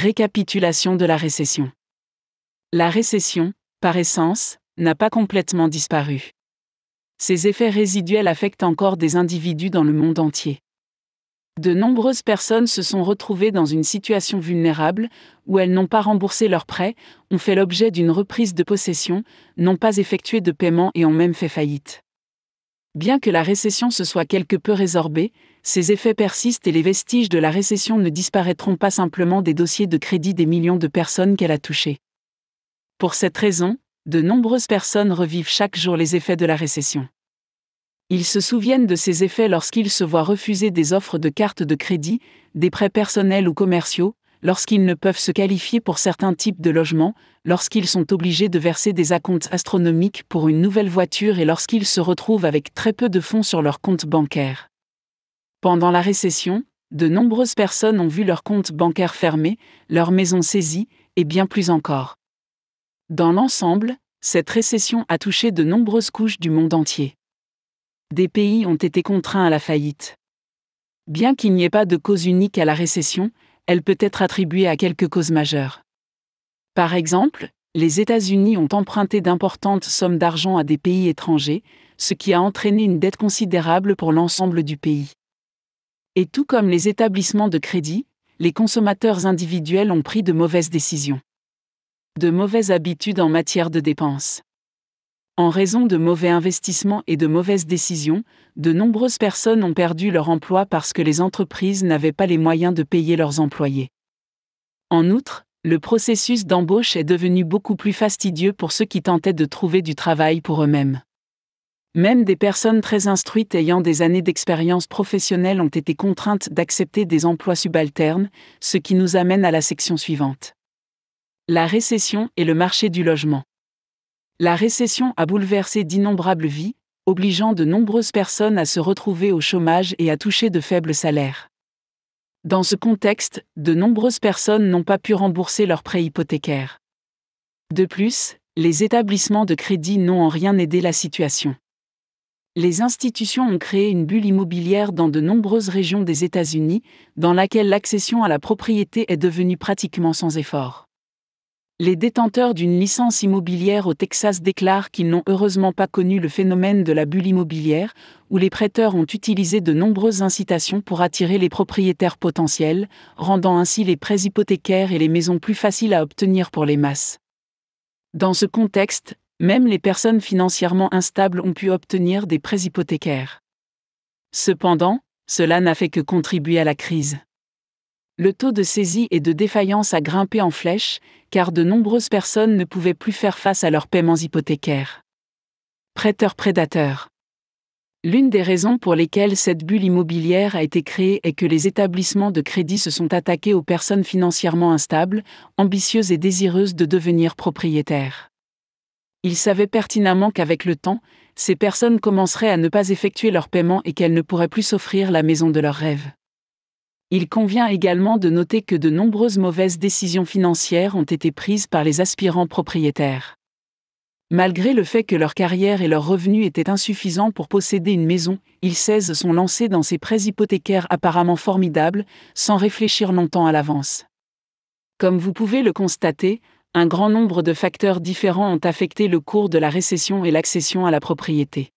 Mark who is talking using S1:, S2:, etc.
S1: Récapitulation de la récession. La récession, par essence, n'a pas complètement disparu. Ses effets résiduels affectent encore des individus dans le monde entier. De nombreuses personnes se sont retrouvées dans une situation vulnérable où elles n'ont pas remboursé leurs prêts, ont fait l'objet d'une reprise de possession, n'ont pas effectué de paiement et ont même fait faillite. Bien que la récession se soit quelque peu résorbée, ses effets persistent et les vestiges de la récession ne disparaîtront pas simplement des dossiers de crédit des millions de personnes qu'elle a touchées. Pour cette raison, de nombreuses personnes revivent chaque jour les effets de la récession. Ils se souviennent de ces effets lorsqu'ils se voient refuser des offres de cartes de crédit, des prêts personnels ou commerciaux, lorsqu'ils ne peuvent se qualifier pour certains types de logements, lorsqu'ils sont obligés de verser des acomptes astronomiques pour une nouvelle voiture et lorsqu'ils se retrouvent avec très peu de fonds sur leur compte bancaire. Pendant la récession, de nombreuses personnes ont vu leur compte bancaire fermé, leur maison saisie, et bien plus encore. Dans l'ensemble, cette récession a touché de nombreuses couches du monde entier. Des pays ont été contraints à la faillite. Bien qu'il n'y ait pas de cause unique à la récession, elle peut être attribuée à quelques causes majeures. Par exemple, les États-Unis ont emprunté d'importantes sommes d'argent à des pays étrangers, ce qui a entraîné une dette considérable pour l'ensemble du pays. Et tout comme les établissements de crédit, les consommateurs individuels ont pris de mauvaises décisions. De mauvaises habitudes en matière de dépenses. En raison de mauvais investissements et de mauvaises décisions, de nombreuses personnes ont perdu leur emploi parce que les entreprises n'avaient pas les moyens de payer leurs employés. En outre, le processus d'embauche est devenu beaucoup plus fastidieux pour ceux qui tentaient de trouver du travail pour eux-mêmes. Même des personnes très instruites ayant des années d'expérience professionnelle ont été contraintes d'accepter des emplois subalternes, ce qui nous amène à la section suivante. La récession et le marché du logement. La récession a bouleversé d'innombrables vies, obligeant de nombreuses personnes à se retrouver au chômage et à toucher de faibles salaires. Dans ce contexte, de nombreuses personnes n'ont pas pu rembourser leurs prêts hypothécaires. De plus, les établissements de crédit n'ont en rien aidé la situation. Les institutions ont créé une bulle immobilière dans de nombreuses régions des États-Unis, dans laquelle l'accession à la propriété est devenue pratiquement sans effort les détenteurs d'une licence immobilière au Texas déclarent qu'ils n'ont heureusement pas connu le phénomène de la bulle immobilière, où les prêteurs ont utilisé de nombreuses incitations pour attirer les propriétaires potentiels, rendant ainsi les prêts hypothécaires et les maisons plus faciles à obtenir pour les masses. Dans ce contexte, même les personnes financièrement instables ont pu obtenir des prêts hypothécaires. Cependant, cela n'a fait que contribuer à la crise le taux de saisie et de défaillance a grimpé en flèche, car de nombreuses personnes ne pouvaient plus faire face à leurs paiements hypothécaires. Prêteurs-prédateurs. L'une des raisons pour lesquelles cette bulle immobilière a été créée est que les établissements de crédit se sont attaqués aux personnes financièrement instables, ambitieuses et désireuses de devenir propriétaires. Ils savaient pertinemment qu'avec le temps, ces personnes commenceraient à ne pas effectuer leurs paiements et qu'elles ne pourraient plus s'offrir la maison de leurs rêves. Il convient également de noter que de nombreuses mauvaises décisions financières ont été prises par les aspirants propriétaires. Malgré le fait que leur carrière et leurs revenus étaient insuffisants pour posséder une maison, ils se sont lancés dans ces prêts hypothécaires apparemment formidables, sans réfléchir longtemps à l'avance. Comme vous pouvez le constater, un grand nombre de facteurs différents ont affecté le cours de la récession et l'accession à la propriété.